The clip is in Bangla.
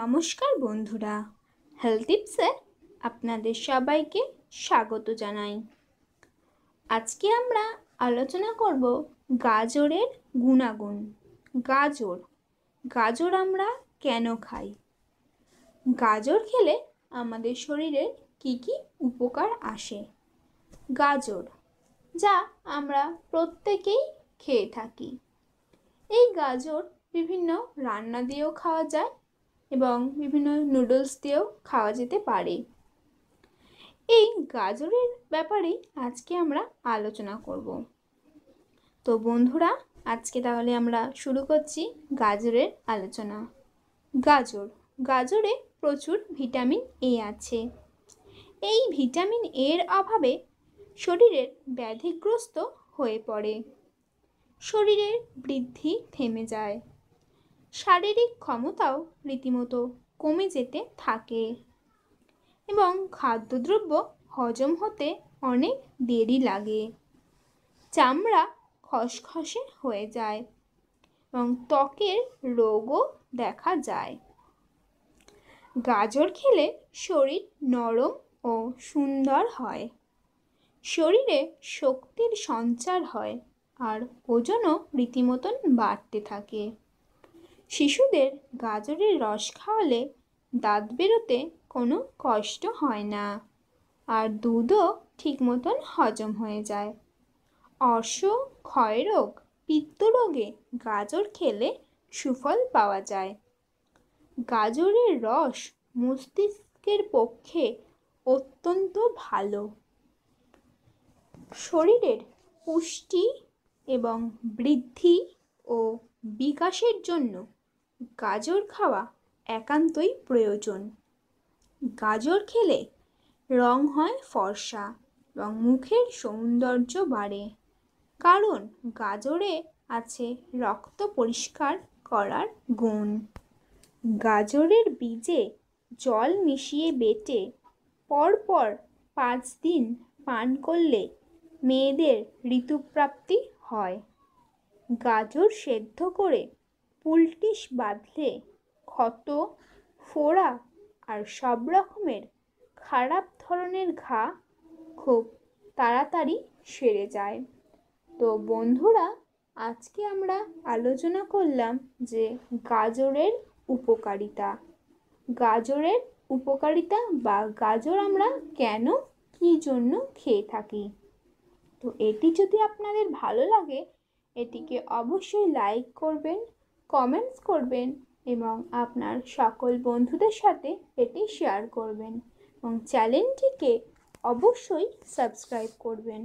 নমস্কার বন্ধুরা হেলথিপসে আপনাদের সবাইকে স্বাগত জানাই আজকে আমরা আলোচনা করব গাজরের গুণাগুণ গাজর গাজর আমরা কেন খাই গাজর খেলে আমাদের শরীরের কি কি উপকার আসে গাজর যা আমরা প্রত্যেকেই খেয়ে থাকি এই গাজর বিভিন্ন রান্না দিয়েও খাওয়া যায় এবং বিভিন্ন নুডলস দিয়েও খাওয়া যেতে পারে এই গাজরের ব্যাপারে আজকে আমরা আলোচনা করব তো বন্ধুরা আজকে তাহলে আমরা শুরু করছি গাজরের আলোচনা গাজর গাজরে প্রচুর ভিটামিন এ আছে এই ভিটামিন এর অভাবে শরীরের ব্যাধিগ্রস্ত হয়ে পড়ে শরীরের বৃদ্ধি থেমে যায় শারীরিক ক্ষমতাও রীতিমতো কমে যেতে থাকে এবং খাদ্যদ্রব্য হজম হতে অনেক দেরি লাগে চামড়া খসখসে হয়ে যায় এবং ত্বকের রোগও দেখা যায় গাজর খেলে শরীর নরম ও সুন্দর হয় শরীরে শক্তির সঞ্চার হয় আর ওজনও রীতিমতন বাড়তে থাকে শিশুদের গাজরের রস খাওয়ালে দাঁত বেরোতে কোনো কষ্ট হয় না আর দুধও ঠিক মতন হজম হয়ে যায় অর্শ ক্ষয়রোগ পিত্তরোগে গাজর খেলে সুফল পাওয়া যায় গাজরের রস মস্তিষ্কের পক্ষে অত্যন্ত ভালো শরীরের পুষ্টি এবং বৃদ্ধি ও বিকাশের জন্য গাজর খাওয়া একান্তই প্রয়োজন গাজর খেলে রং হয় ফর্সা এবং মুখের সৌন্দর্য বাড়ে কারণ গাজরে আছে রক্ত পরিষ্কার করার গুণ গাজরের বীজে জল মিশিয়ে বেটে পরপর পাঁচ দিন পান করলে মেয়েদের ঋতুপ্রাপ্তি হয় গাজর সেদ্ধ করে পুলটিস বাঁধলে ক্ষত ফোড়া আর সব রকমের খারাপ ধরনের ঘা খুব তাড়াতাড়ি সেরে যায় তো বন্ধুরা আজকে আমরা আলোচনা করলাম যে গাজরের উপকারিতা গাজরের উপকারিতা বা গাজর আমরা কেন কি জন্য খেয়ে থাকি তো এটি যদি আপনাদের ভালো লাগে এটিকে অবশ্যই লাইক করবেন কমেন্টস করবেন এবং আপনার সকল বন্ধুদের সাথে এটি শেয়ার করবেন এবং চ্যানেলটিকে অবশ্যই সাবস্ক্রাইব করবেন